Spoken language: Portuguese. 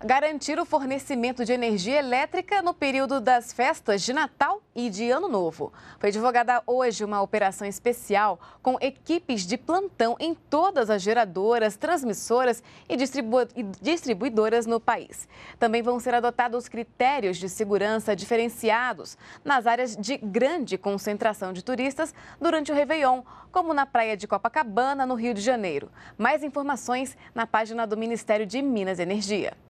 garantir o fornecimento de energia elétrica no período das festas de Natal e de Ano Novo. Foi divulgada hoje uma operação especial com equipes de plantão em todas as geradoras, transmissoras e, distribuidoras no país. Também vão ser adotados critérios de segurança diferenciados nas áreas de grande concentração de turistas durante o Réveillon, como na praia de Copacabana, no Rio de Janeiro. Mais informações na página do Ministério de Minas e Energia.